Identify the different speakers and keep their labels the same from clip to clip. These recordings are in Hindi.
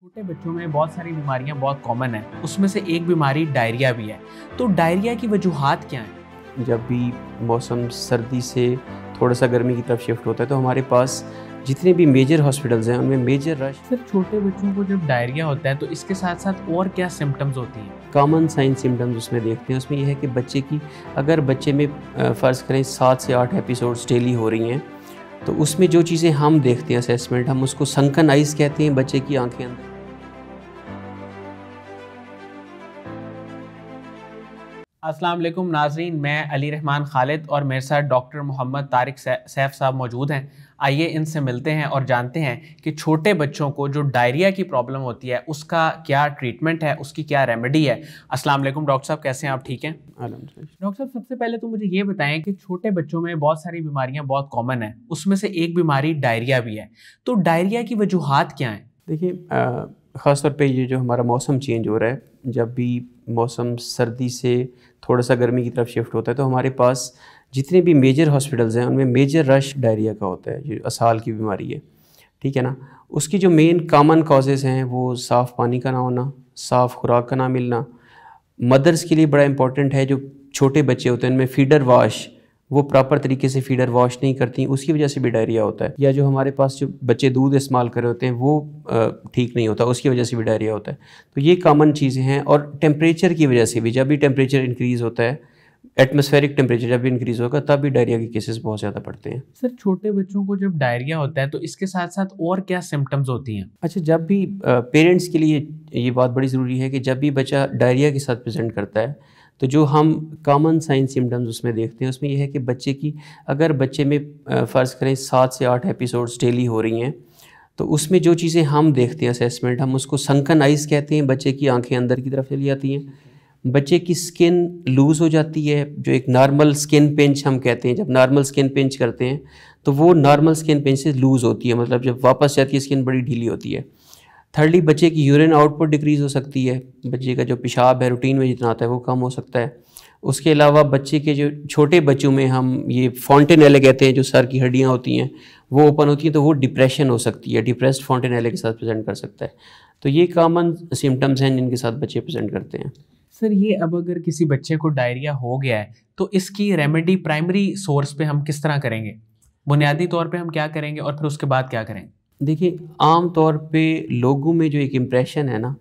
Speaker 1: छोटे बच्चों में बहुत सारी बीमारियां बहुत कॉमन है उसमें से एक बीमारी डायरिया भी है तो डायरिया की वजूहत क्या है
Speaker 2: जब भी मौसम सर्दी से थोड़ा सा गर्मी की तरफ शिफ्ट होता है तो हमारे पास जितने भी मेजर हॉस्पिटल्स हैं उनमें मेजर रश
Speaker 1: सर छोटे बच्चों को जब डायरिया होता है तो इसके साथ साथ और क्या सिम्टम्स होती हैं
Speaker 2: कॉमन साइन सिम्टम्स उसमें देखते हैं उसमें यह है कि बच्चे की अगर बच्चे में फ़र्ज़ करें सात से आठ एपिसोड्स डेली हो रही हैं तो उसमें जो चीज़ें हम देखते हैं असेसमेंट हम उसको संकन आइज़ कहते हैं बच्चे की आँखें अंदर
Speaker 1: अस्सलाम वालेकुम नाजरीन मैं अली रहमान खालिद और मेरे साथ डॉक्टर मोहम्मद तारिक सैफ साहब मौजूद हैं आइए इनसे मिलते हैं और जानते हैं कि छोटे बच्चों को जो डायरिया की प्रॉब्लम होती है उसका क्या ट्रीटमेंट है उसकी क्या रेमेडी है अस्सलाम वालेकुम डॉक्टर साहब कैसे हैं आप ठीक हैं डॉक्टर साहब सबसे पहले तो मुझे ये बताएं कि छोटे बच्चों में बहुत सारी बीमारियाँ बहुत कॉमन हैं उसमें से एक बीमारी डायरिया भी है तो डायरिया की वजूहत क्या हैं
Speaker 2: देखिए ख़ास पे ये जो हमारा मौसम चेंज हो रहा है जब भी मौसम सर्दी से थोड़ा सा गर्मी की तरफ शिफ्ट होता है तो हमारे पास जितने भी मेजर हॉस्पिटल्स हैं उनमें मेजर रश डायरिया का होता है जो असाल की बीमारी है ठीक है ना उसकी जो मेन कामन कॉजेज़ हैं वो साफ़ पानी का ना होना साफ़ खुराक का ना मिलना मदर्स के लिए बड़ा इंपॉर्टेंट है जो छोटे बच्चे होते हैं उनमें फीडर वाश वो प्रॉपर तरीके से फीडर वॉश नहीं करती उसकी वजह से भी डायरिया होता है या जो हमारे पास जो बच्चे दूध इस्तेमाल कर रहे होते हैं वो ठीक नहीं होता उसकी वजह से भी डायरिया होता है तो ये कॉमन चीज़ें हैं और टेम्परेचर की वजह से भी जब भी टेम्परेचर इंक्रीज़ होता है एटमोस्फेरिक टेम्परेचर जब इंक्रीज होगा तब भी डायरिया के केसेस बहुत ज़्यादा पड़ते हैं
Speaker 1: सर छोटे बच्चों को जब डायरिया होता है तो इसके साथ साथ और क्या सिम्टम्स होती हैं अच्छा जब
Speaker 2: भी पेरेंट्स के लिए ये बात बड़ी ज़रूरी है कि जब भी बच्चा डायरिया के साथ प्रेजेंट करता है तो जो हम कॉमन साइन सिम्टम्स उसमें देखते हैं उसमें यह है कि बच्चे की अगर बच्चे में फ़र्ज़ करें सात से आठ एपिसोड्स डेली हो रही हैं तो उसमें जो चीज़ें हम देखते हैं असेसमेंट हम उसको संकन आइज़ कहते हैं बच्चे की आंखें अंदर की तरफ चली जाती हैं बच्चे की स्किन लूज़ हो जाती है जो एक नॉर्मल स्किन पिंच हम कहते हैं जब नॉर्मल स्किन पिंच करते हैं तो वो नॉर्मल स्किन पिंच से लूज़ होती है मतलब जब वापस जाती है स्किन बड़ी ढीली होती है थर्डली बच्चे की यूरिन आउटपुट डिक्रीज़ हो सकती है बच्चे का जो पेशाब है रूटीन में जितना आता है वो कम हो सकता है उसके अलावा बच्चे के जो छोटे बच्चों में हम ये एले कहते हैं जो सर की हड्डियाँ होती हैं वो ओपन होती हैं तो वो डिप्रेशन हो सकती है डिप्रेस फाउंटेन एले के साथ प्रेजेंट कर सकता है तो ये कॉमन सिम्टम्स हैं जिनके साथ बच्चे प्रेजेंट करते हैं
Speaker 1: सर ये अब अगर किसी बच्चे को डायरिया हो गया है तो इसकी रेमेडी प्राइमरी सोर्स पे हम किस तरह करेंगे बुनियादी तौर पे हम क्या करेंगे और फिर उसके बाद क्या करेंगे
Speaker 2: देखिए आम तौर पे लोगों में जो एक इम्प्रेशन है ना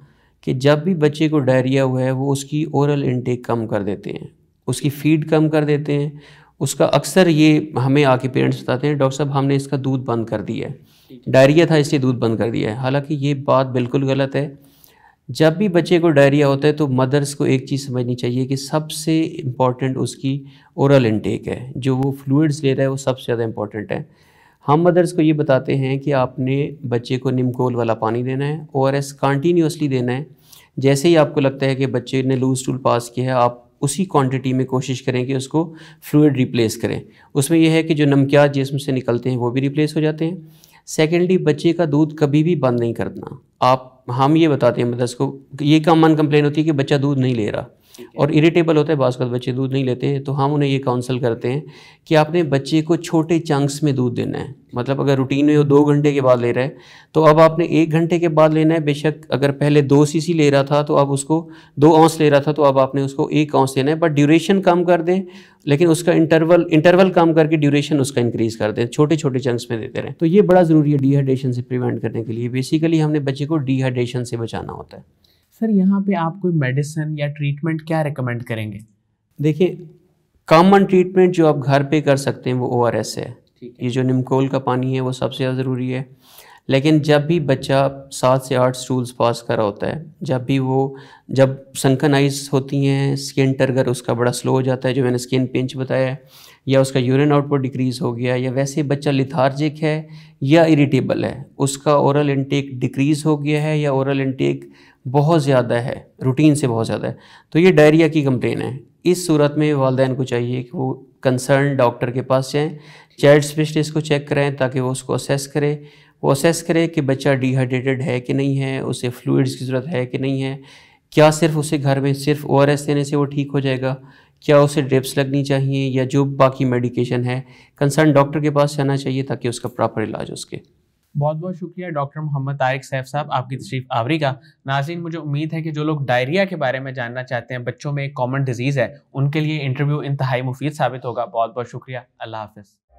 Speaker 2: कि जब भी बच्चे को डायरिया हुआ है वो उसकी ओरल इनटेक कम कर देते हैं उसकी फीड कम कर देते हैं उसका अक्सर ये हमें आके पेरेंट्स बताते हैं डॉक्टर साहब हमने इसका दूध बंद कर दिया है डायरिया था इसलिए दूध बंद कर दिया है हालांकि ये बात बिल्कुल गलत है जब भी बच्चे को डायरिया होता है तो मदर्स को एक चीज़ समझनी चाहिए कि सबसे इम्पॉर्टेंट उसकी ओरल इनटेक है जो वो फ्लूड्स ले रहा है वो सबसे ज़्यादा इम्पॉर्टेंट है हम मदर्स को ये बताते हैं कि आपने बच्चे को निमकोल वाला पानी देना है ओ आर एस कंटिन्यूसली देना है जैसे ही आपको लगता है कि बच्चे ने लूज टूल पास किया है आप उसी क्वांटिटी में कोशिश करें कि उसको फ्लूड रिप्लेस करें उसमें यह है कि जो नमकियात जिसम से निकलते हैं वो भी रिप्लेस हो जाते हैं सेकेंडली बच्चे का दूध कभी भी बंद नहीं करना आप हम ये बताते हैं मदर्स को ये कॉमन कंप्लेन होती है कि बच्चा दूध नहीं ले रहा और इरिटेबल होता है बाज़ बच्चे दूध नहीं लेते हैं तो हम उन्हें ये काउंसल करते हैं कि आपने बच्चे को छोटे चंक्स में दूध देना है मतलब अगर रूटीन में वो दो घंटे के बाद ले रहा है तो अब आपने एक घंटे के बाद लेना है बेशक अगर पहले दो सीसी ले रहा था तो अब उसको दो औंस ले रहा था तो अब आपने उसको एक औंस लेना है बट ड्यूरेशन कम कर दें लेकिन उसका इंटरवल इंटरवल कम करके ड्यूरेशन उसका इंक्रीज़ कर दें छोटे छोटे चंक्स में देते रहें तो ये बड़ा ज़रूरी है डिहाइड्रेशन से प्रिवेंट करने के लिए बेसिकली हमने बच्चे को डिहाइड्रेशन से बचाना होता है
Speaker 1: सर यहाँ पे आप कोई मेडिसिन या ट्रीटमेंट क्या रिकमेंड करेंगे
Speaker 2: देखिए कॉमन ट्रीटमेंट जो आप घर पे कर सकते हैं वो ओ आर एस है ये जो निमकोल का पानी है वो सबसे ज़्यादा ज़रूरी है लेकिन जब भी बच्चा सात से आठ स्टूल्स पास रहा होता है जब भी वो जब संकनाइज होती हैं स्किन टर्गर उसका बड़ा स्लो हो जाता है जो मैंने स्किन पिंच बताया है या उसका यूरिन आउटपुट डिक्रीज़ हो गया या वैसे बच्चा लिथार्जिक है या इरिटेबल है उसका ओरल इंटेक डिक्रीज़ हो गया है या ओरल इनटेक बहुत ज़्यादा है रूटीन से बहुत ज़्यादा है तो ये डायरिया की कंप्लेन है इस सूरत में वालदेन को चाहिए कि वो कंसर्न डॉक्टर के पास जाएँ चाइल्ड स्पेशलिस्ट को चेक करें ताकि वो उसको असेस करें वो असेस करें कि बच्चा डिहाइड्रेटेड है कि नहीं है उसे फ्लूड्स की ज़रूरत है कि नहीं है क्या सिर्फ उसे घर में सिर्फ ओ देने से वो ठीक हो जाएगा क्या उसे ड्रिप्स लगनी चाहिए या जो बाकी मेडिकेशन है कंसर्न डॉक्टर के पास जाना चाहिए ताकि उसका प्रॉपर इलाज हो सके
Speaker 1: बहुत बहुत शुक्रिया डॉक्टर मोहम्मद तारिक सैफ साहब आपकी तशरीफ आवरी का नाजीन मुझे उम्मीद है कि जो लोग डायरिया के बारे में जानना चाहते हैं बच्चों में एक कॉमन डिजीज़ है उनके लिए इंटरव्यू इंतहाई मुफीद साबित होगा बहुत बहुत शुक्रिया अल्लाह हाफिज़